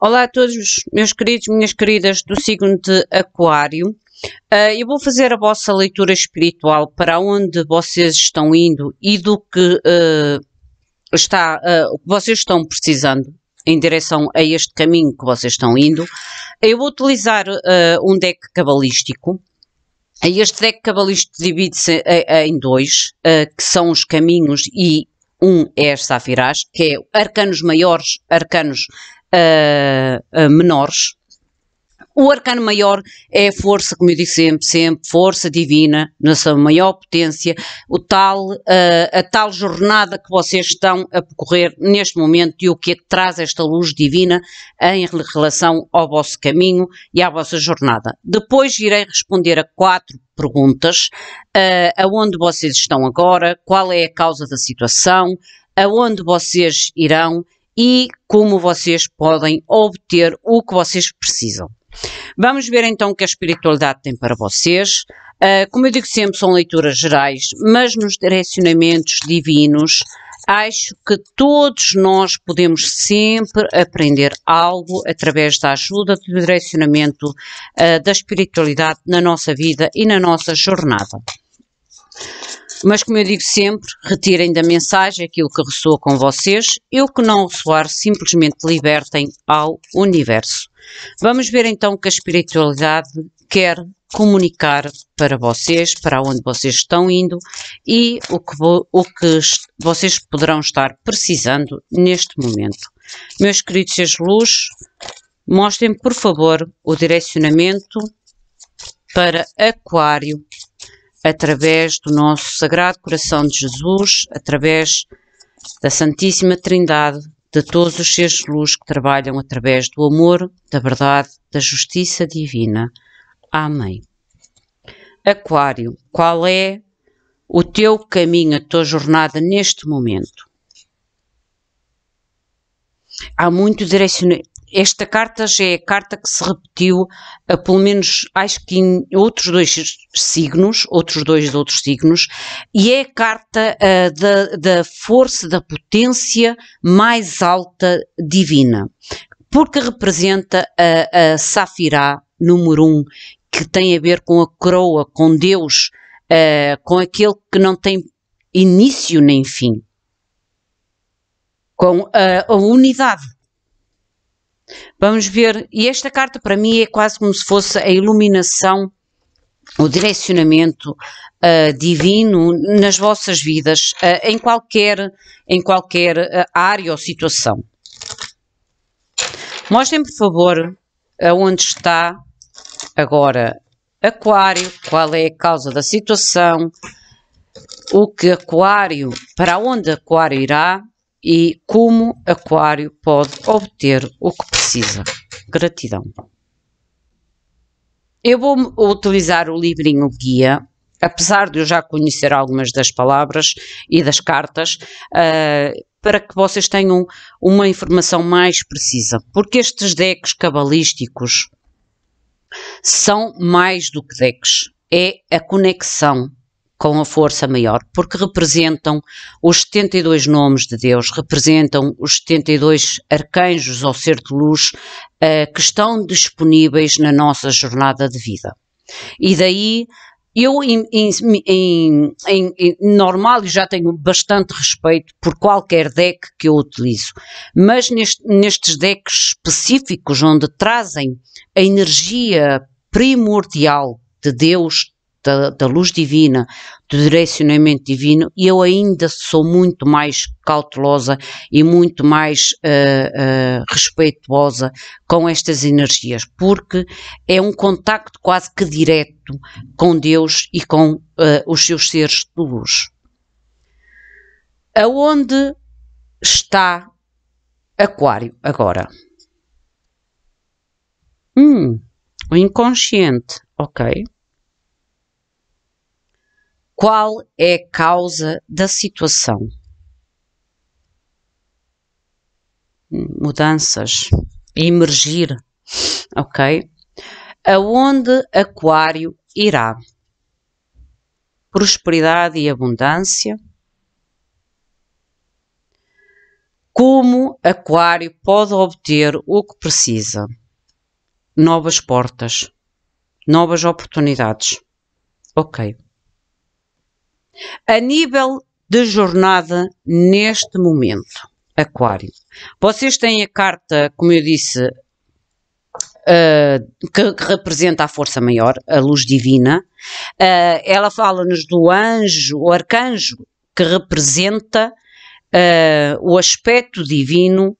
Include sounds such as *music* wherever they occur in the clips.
Olá a todos, meus queridos, minhas queridas do signo de Aquário. Uh, eu vou fazer a vossa leitura espiritual para onde vocês estão indo e do que uh, está, uh, vocês estão precisando em direção a este caminho que vocês estão indo. Eu vou utilizar um deck cabalístico. Este deck cabalístico divide-se eh, eh, em dois, que são os caminhos e um é as Safirás, que é arcanos maiores, arcanos uh, menores. O arcano maior é força, como eu disse sempre, sempre força divina, na sua maior potência, o tal, uh, a tal jornada que vocês estão a percorrer neste momento e o que é que traz esta luz divina em relação ao vosso caminho e à vossa jornada. Depois irei responder a quatro perguntas, uh, aonde vocês estão agora, qual é a causa da situação, aonde vocês irão e como vocês podem obter o que vocês precisam. Vamos ver então o que a espiritualidade tem para vocês. Uh, como eu digo sempre, são leituras gerais, mas nos direcionamentos divinos, acho que todos nós podemos sempre aprender algo através da ajuda do direcionamento uh, da espiritualidade na nossa vida e na nossa jornada. Mas, como eu digo sempre, retirem da mensagem aquilo que ressoa com vocês e o que não ressoar, simplesmente libertem ao universo. Vamos ver então o que a espiritualidade quer comunicar para vocês, para onde vocês estão indo e o que, o que vocês poderão estar precisando neste momento. Meus queridos seres luz, mostrem por favor o direcionamento para Aquário através do nosso Sagrado Coração de Jesus, através da Santíssima Trindade, de todos os seres de luz que trabalham através do amor, da verdade, da justiça divina. Amém. Aquário, qual é o teu caminho, a tua jornada neste momento? Há muito esta carta já é a carta que se repetiu a pelo menos, acho que em outros dois signos, outros dois outros signos, e é a carta eh, da, da força, da potência mais alta divina, porque representa a, a Safirá, número um, que tem a ver com a coroa, com Deus, eh, com aquele que não tem início nem fim, com a, eh, a unidade Vamos ver, e esta carta para mim é quase como se fosse a iluminação, o direcionamento uh, divino nas vossas vidas, uh, em qualquer, em qualquer uh, área ou situação. Mostrem, por favor, onde está agora Aquário, qual é a causa da situação, o que Aquário, para onde Aquário irá e como Aquário pode obter o que precisa. Gratidão. Eu vou utilizar o livrinho guia, apesar de eu já conhecer algumas das palavras e das cartas, uh, para que vocês tenham uma informação mais precisa, porque estes decks cabalísticos são mais do que decks, é a conexão com a força maior, porque representam os 72 nomes de Deus, representam os 72 arcanjos ao ser de luz uh, que estão disponíveis na nossa jornada de vida. E daí eu, em, em, em, em normal, já tenho bastante respeito por qualquer deck que eu utilizo, mas neste, nestes decks específicos, onde trazem a energia primordial de Deus da, da luz divina, do direcionamento divino, e eu ainda sou muito mais cautelosa e muito mais uh, eh, uh, eh, respeituosa com estas energias, porque é um contacto quase que direto com Deus e com uh, os seus seres de luz. Aonde está Aquário agora? Hum, o inconsciente, ok. Qual é a causa da situação? Mudanças, emergir, ok? Aonde Aquário irá? Prosperidade e abundância. Como Aquário pode obter o que precisa? Novas portas, novas oportunidades. Ok. A nível de jornada neste momento, Aquário, vocês têm a carta, como eu disse, uh, ah, que, que, representa a força maior, a luz divina. Uh, ela fala-nos do anjo, o arcanjo, que representa uh, o aspecto divino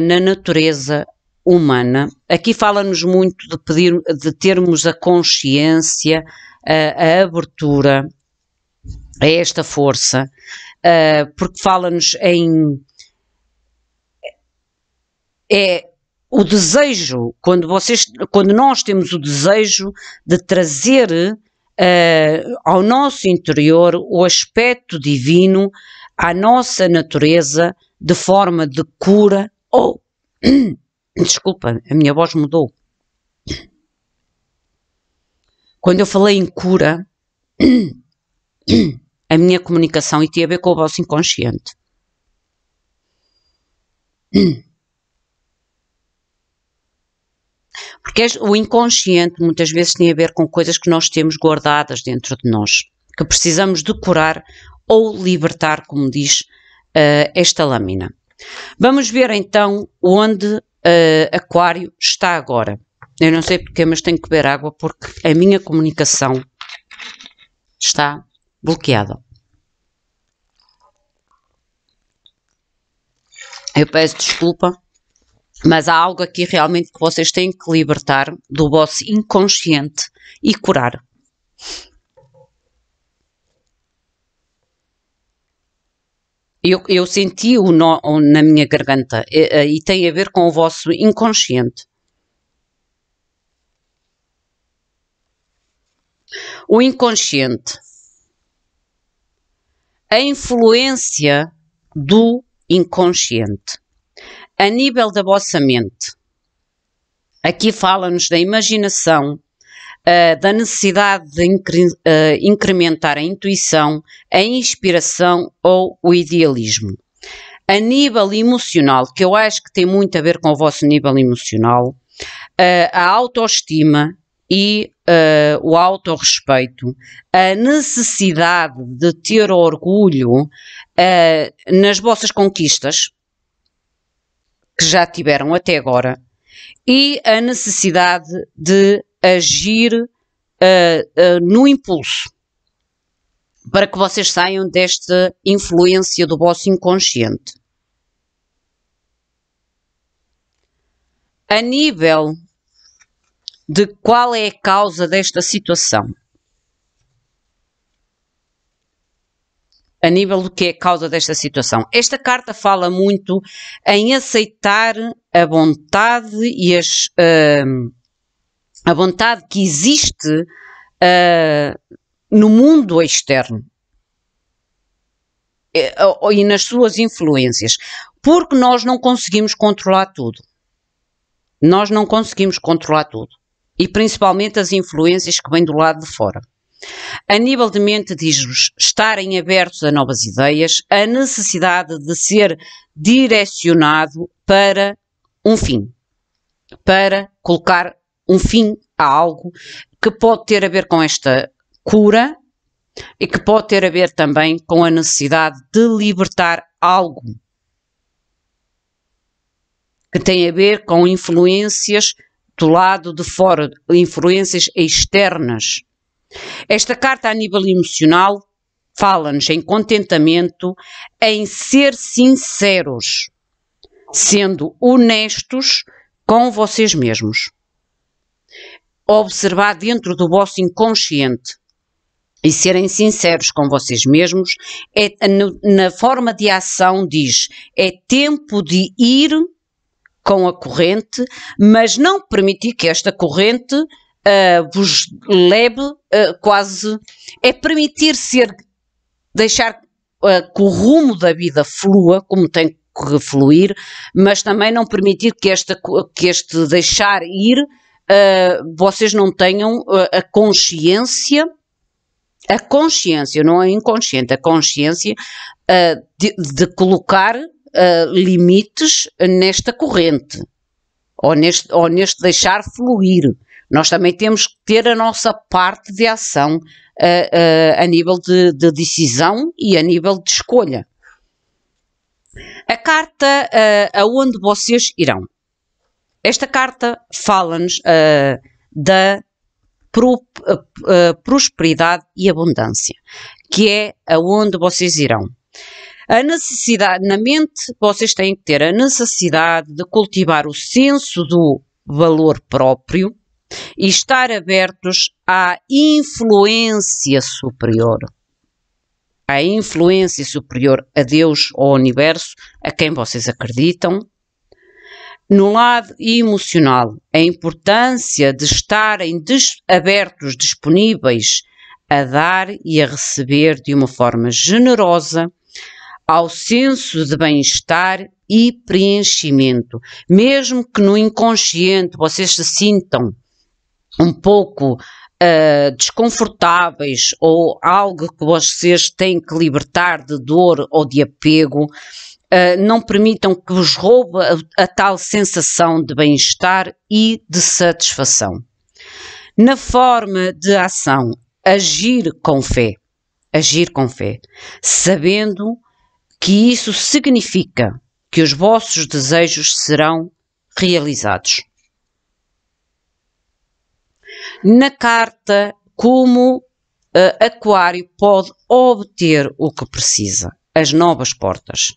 na natureza humana. Aqui fala-nos muito de, pedir, de termos a consciência, a abertura, a esta força, uh, porque fala-nos em. É o desejo, quando, vocês, quando nós temos o desejo de trazer uh, ao nosso interior o aspecto divino à nossa natureza de forma de cura ou. *coughs* Desculpa, a minha voz mudou. Quando eu falei em cura. *coughs* a minha comunicação e tinha a ver com o vosso inconsciente. *clears throat* Porque o inconsciente muitas vezes tem a ver com coisas que nós temos guardadas dentro de nós, que precisamos decorar ou libertar, como diz uh, esta lâmina. Vamos ver então onde uh, Aquário está agora. Eu não sei porquê, mas tenho que beber água porque a minha comunicação está bloqueado. Eu peço desculpa, mas há algo aqui realmente que vocês têm que libertar do vosso inconsciente e curar. Eu, eu senti o nó na minha garganta e, eh, e tem a ver com o vosso inconsciente. O inconsciente a influência do inconsciente a nível da vossa mente. Aqui fala-nos da imaginação, uh, da necessidade de incre uh, incrementar a intuição, a inspiração ou o idealismo. A nível emocional, que eu acho que tem muito a ver com o vosso nível emocional, uh, a autoestima, e uh, o autorrespeito, a necessidade de ter orgulho uh, nas vossas conquistas que já tiveram até agora e a necessidade de agir uh, no impulso para que vocês saiam desta influência do vosso inconsciente. A nível de qual é a causa desta situação. a nível do que é a causa desta situação. Esta carta fala muito em aceitar a vontade e as, uh, a vontade que existe uh, no mundo externo e, é, e nas suas influências, porque nós não conseguimos controlar tudo. Nós não conseguimos controlar tudo e principalmente as influências que vêm do lado de fora. nível de Mente diz-nos estarem abertos a novas ideias, a necessidade de ser direcionado para um fim, para colocar um fim a algo que pode ter a ver com esta cura e que pode ter a ver também com a necessidade de libertar algo que tem a ver com influências do lado de fora, influências externas. Esta carta a nível emocional fala-nos em contentamento, em ser sinceros, sendo honestos com vocês mesmos. Observar dentro do vosso inconsciente e serem sinceros com vocês mesmos, é, na forma de ação diz, é tempo de ir com a corrente, mas não permitir que esta corrente uh, vos leve uh, quase. É permitir ser. deixar uh, que o rumo da vida flua como tem que fluir, mas também não permitir que, esta, que este deixar ir uh, vocês não tenham a consciência. A consciência, não é inconsciente, a consciência de, de colocar uh, limites nesta corrente ou neste, ou neste deixar fluir. Nós também temos que ter a nossa parte de ação uh, uh, a nível de, de, decisão e a nível de escolha. A carta uh, aonde vocês irão. Esta carta fala-nos da pro, prosperidade e abundância, que é aonde vocês irão a necessidade, na mente, vocês têm que ter a necessidade de cultivar o senso do valor próprio e estar abertos à influência superior. À influência superior a Deus ou ao universo, a quem vocês acreditam. No lado emocional, a importância de estarem abertos, disponíveis a dar e a receber de uma forma generosa ao senso de bem-estar e preenchimento. Mesmo que no inconsciente vocês se sintam um pouco uh, desconfortáveis ou algo que vocês têm que libertar de dor ou de apego, Uh, não permitam que vos roube a, a tal sensação de bem-estar e de satisfação. Na forma de ação, agir com fé, agir com fé, sabendo que isso significa que os vossos desejos serão realizados. Na carta, como uh, Aquário pode obter o que precisa, as novas portas.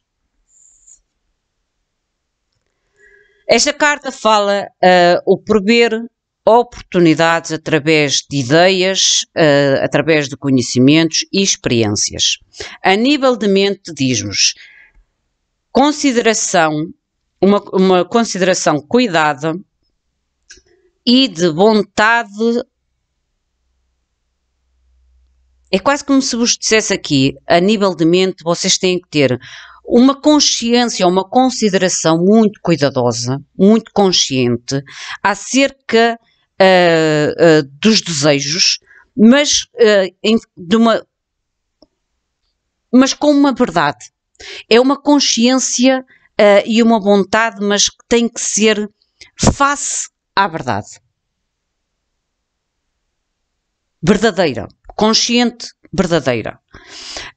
Esta carta fala uh, o prever oportunidades através de ideias, uh, através de conhecimentos e experiências. A nível de mente, diz-nos consideração, uma, uma consideração cuidada e de vontade. É quase como se vos dissesse aqui, a nível de mente, vocês têm que ter uma consciência, uma consideração muito cuidadosa, muito consciente, acerca uh, uh, dos desejos, mas, eh, em, de uma, mas com uma verdade. É uma consciência e uma vontade, mas que tem que ser face à verdade. Verdadeira, consciente, verdadeira.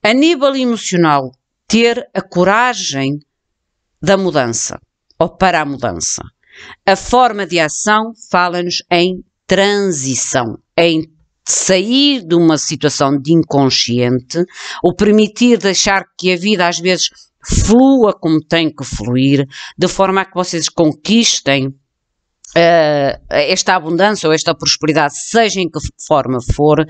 A nível emocional, ter a coragem da mudança ou para a mudança. A forma de ação fala-nos em transição, em sair de uma situação de inconsciente, ou permitir deixar que a vida às vezes flua como tem que fluir, de forma a que vocês conquistem uh, esta abundância ou esta prosperidade, seja em que forma for,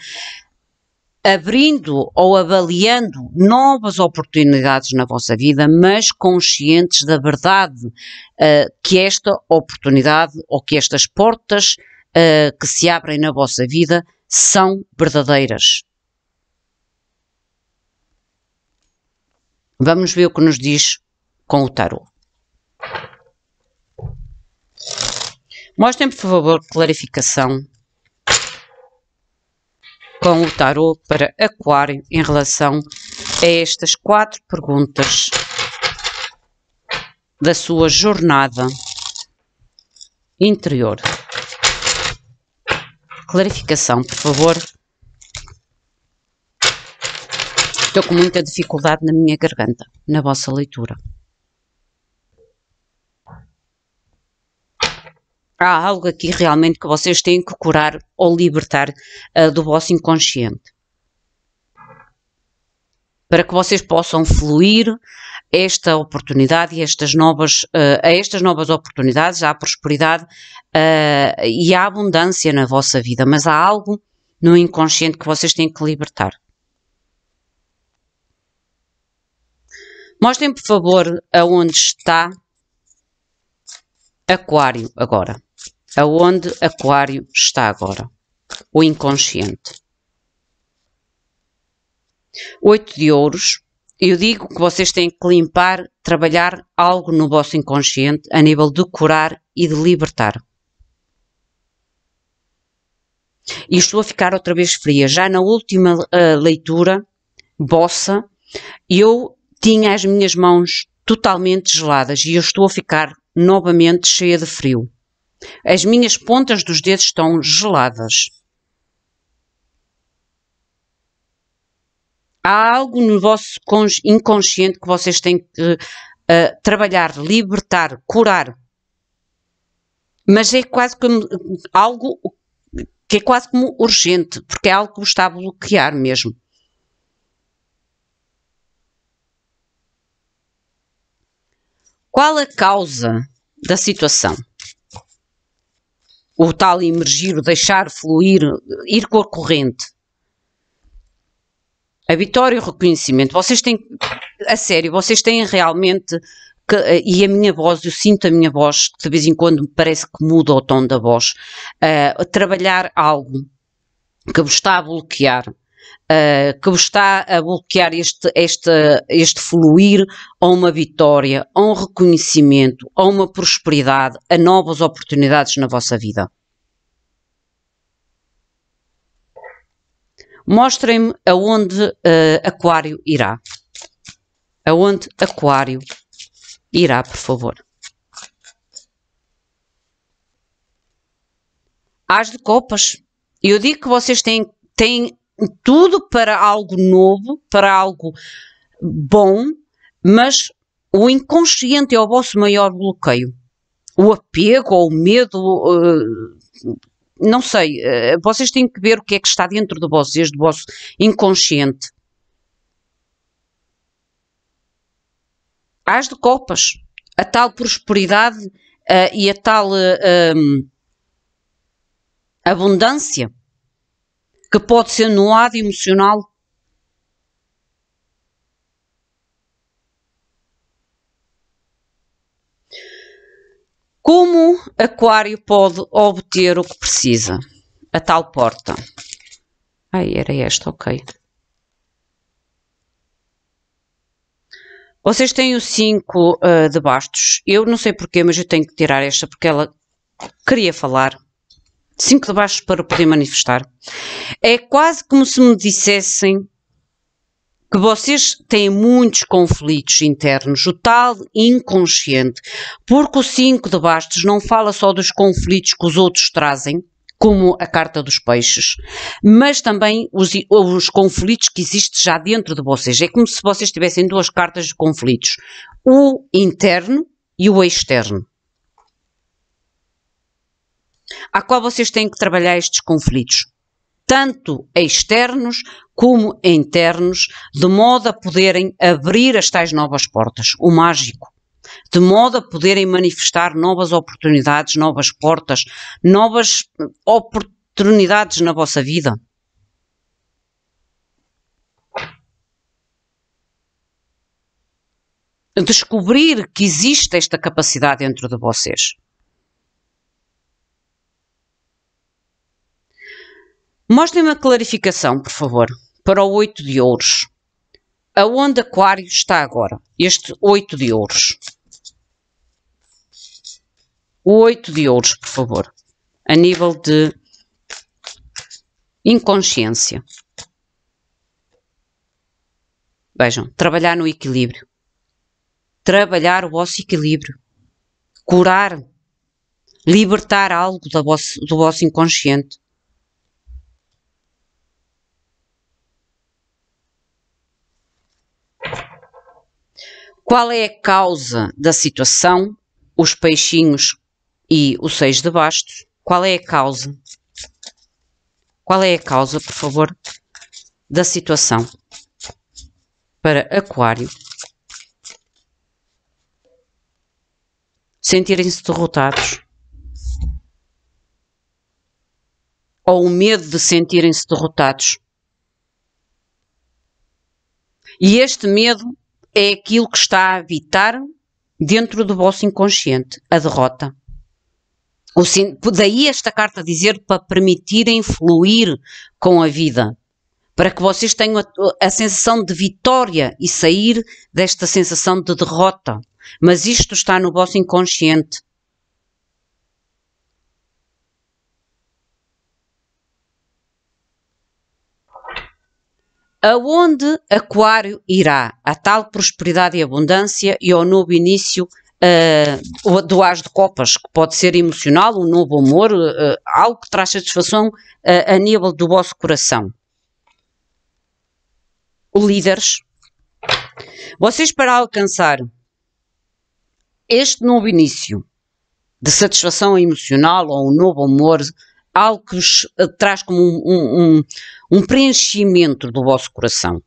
abrindo ou avaliando novas oportunidades na vossa vida, mas conscientes da verdade uh, que esta oportunidade ou que estas portas uh, que se abrem na vossa vida são verdadeiras. Vamos ver o que nos diz com o tarot. Mostrem, por favor, clarificação com o tarô para Aquário em relação a estas quatro perguntas da sua jornada interior. Clarificação, por favor. Estou com muita dificuldade na minha garganta, na vossa leitura. há algo aqui realmente que vocês têm que curar ou libertar uh, do vosso inconsciente. Para que vocês possam fluir esta oportunidade e estas novas, uh, a estas novas oportunidades, à prosperidade uh, e à abundância na vossa vida, mas há algo no inconsciente que vocês têm que libertar. Mostrem, por favor, aonde está Aquário agora aonde Aquário está agora, o inconsciente. Oito de ouros. Eu digo que vocês têm que limpar, trabalhar algo no vosso inconsciente a nível de curar e de libertar. E estou a ficar outra vez fria. Já na última uh, leitura, bossa, eu tinha as minhas mãos totalmente geladas e eu estou a ficar novamente cheia de frio. As minhas pontas dos dedos estão geladas. Há algo no vosso inconsciente que vocês têm que uh, trabalhar, libertar, curar. Mas é quase como algo que é quase como urgente, porque é algo que vos está a bloquear mesmo. Qual a causa da situação? o tal emergir, o deixar fluir, ir com a corrente. A vitória e o reconhecimento. Vocês têm, a sério, vocês têm realmente, que, eh, e a minha voz, eu sinto a minha voz, que de vez em quando me parece que muda o tom da voz, uh, trabalhar algo que vos está a bloquear uh, que está a bloquear este, este, este fluir a uma vitória, a um reconhecimento, a uma prosperidade, a novas oportunidades na vossa vida? Mostrem-me aonde uh, Aquário irá. Aonde Aquário irá, por favor. As de copas. Eu digo que vocês têm, têm tudo para algo novo, para algo bom, mas o inconsciente é o vosso maior bloqueio. O apego ou o medo, uh, não sei, uh, vocês têm que ver o que é que está dentro de vocês, do vosso inconsciente. As de copas, a tal prosperidade uh, e a tal um, abundância que pode ser no lado emocional. Como Aquário pode obter o que precisa? A tal porta. Ai, era esta, ok. Vocês têm o 5 uh, eh, de bastos. Eu não sei porquê, mas eu tenho que tirar esta porque ela queria falar. Cinco de baixo para poder manifestar. É quase como se me dissessem que vocês têm muitos conflitos internos, o tal inconsciente, porque o cinco de bastos não fala só dos conflitos que os outros trazem, como a carta dos peixes, mas também os, os conflitos que existem já dentro de vocês. É como se vocês tivessem duas cartas de conflitos, o interno e o externo à qual vocês têm que trabalhar estes conflitos, tanto externos como internos, de modo a poderem abrir as tais novas portas, o mágico, de modo a poderem manifestar novas oportunidades, novas portas, novas oportunidades na vossa vida. descobrir que existe esta capacidade dentro de vocês. mostrem uma clarificação, por favor, para o Oito de ouros. Aonde Aquário está agora? Este Oito de ouros. O Oito de ouros, por favor, a nível de inconsciência. Vejam, trabalhar no equilíbrio. Trabalhar o vosso equilíbrio. Curar. Libertar algo do vosso, do vosso inconsciente. Qual é a causa da situação? Os peixinhos e o seis de bastos. Qual é a causa? Qual é a causa, por favor, da situação para Aquário sentirem-se derrotados? Ou o medo de sentirem-se derrotados? E este medo é aquilo que está a habitar dentro do vosso inconsciente, a derrota. Daí esta carta dizer para permitirem fluir com a vida, para que vocês tenham a, a sensação de vitória e sair desta sensação de derrota. Mas isto está no vosso inconsciente. Aonde Aquário irá? A tal prosperidade e abundância e ao novo início uh, do As de Copas, que pode ser emocional, um novo amor uh, algo que traz satisfação uh, a nível do vosso coração. Líderes, vocês para alcançar este novo início de satisfação emocional ou um novo amor algo que vos eh, traz como um, um, um preenchimento do vosso coração,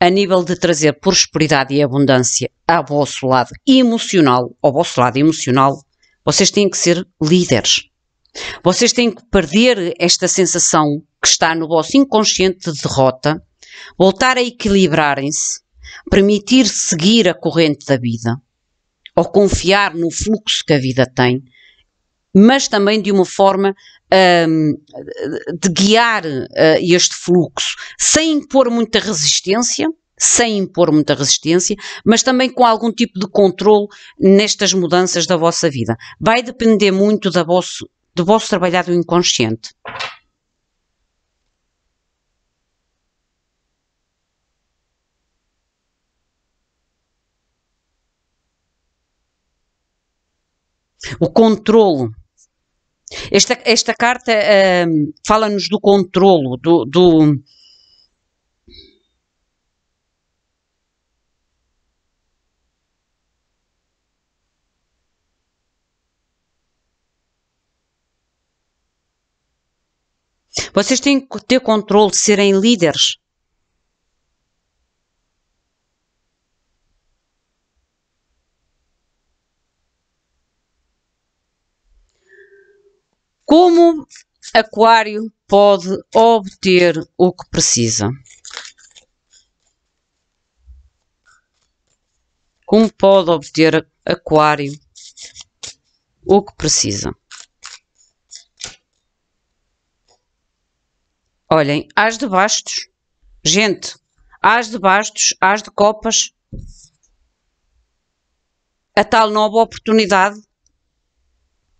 a nível de trazer prosperidade e abundância ao vosso lado emocional, ao vosso lado emocional, vocês têm que ser líderes. Vocês têm que perder esta sensação que está no vosso inconsciente de derrota, voltar a equilibrarem-se, permitir seguir a corrente da vida, ou confiar no fluxo que a vida tem, mas também de uma forma um, de guiar uh, este fluxo sem impor muita resistência, sem impor muita resistência, mas também com algum tipo de controle nestas mudanças da vossa vida. Vai depender muito da vosso, do vosso trabalhar do inconsciente. O controle esta, esta carta uh, fala-nos do controlo, do, do, Vocês têm que ter controle, serem líderes. Como Aquário pode obter o que precisa? Como pode obter Aquário o que precisa? Olhem, as de bastos. Gente, as de bastos, as de copas. A tal nova oportunidade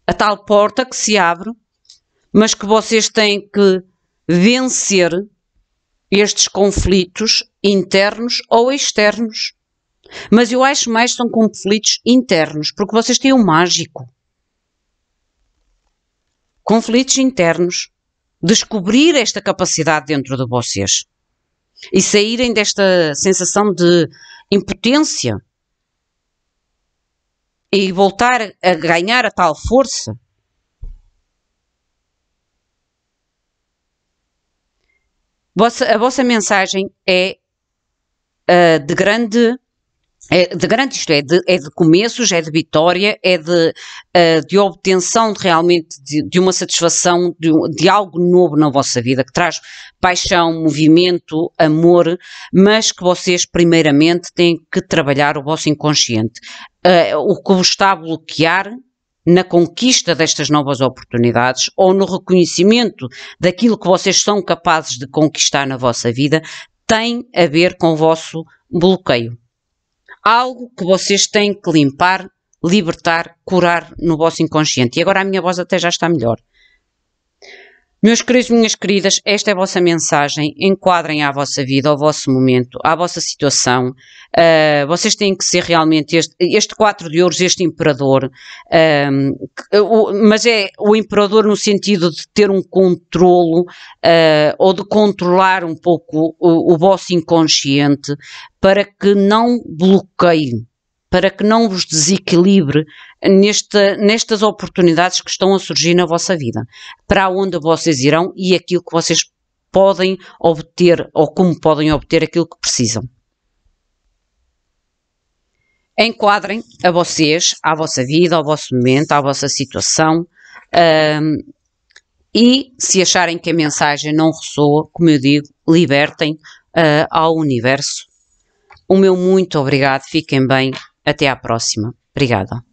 a tal porta que se abre, mas que vocês têm que vencer estes conflitos internos ou externos. Mas eu acho mais são conflitos internos, porque vocês têm o um mágico. Conflitos internos. Descobrir esta capacidade dentro de vocês e saírem desta sensação de impotência e voltar a ganhar a tal força? a vossa mensagem é uh, de grande é de grande, isto é de, é de começos, é de vitória, é de, uh, de obtenção de, realmente de, de, uma satisfação, de, de algo novo na vossa vida, que traz paixão, movimento, amor, mas que vocês primeiramente têm que trabalhar o vosso inconsciente. Uh, o que vos está a bloquear na conquista destas novas oportunidades ou no reconhecimento daquilo que vocês são capazes de conquistar na vossa vida, tem a ver com o vosso bloqueio algo que vocês têm que limpar, libertar, curar no vosso inconsciente. E agora a minha voz até já está melhor. Meus queridos, minhas queridas, esta é a vossa mensagem. Enquadrem à vossa vida, ao vosso momento, à vossa situação. Uh, vocês têm que ser realmente este, este quatro de ouros, este imperador. Ah, o, mas é o imperador no sentido de ter um controlo uh, ou de controlar um pouco o, o vosso inconsciente para que não bloqueie para que não vos desequilibre nesta, nestas oportunidades que estão a surgir na vossa vida, para onde vocês irão e aquilo que vocês podem obter ou como podem obter aquilo que precisam. Enquadrem a vocês, à vossa vida, ao vosso momento, à vossa situação. Um, e se acharem que a mensagem não ressoa, como eu digo, libertem uh, ao universo. O meu muito obrigado, fiquem bem. Até à próxima. Obrigada.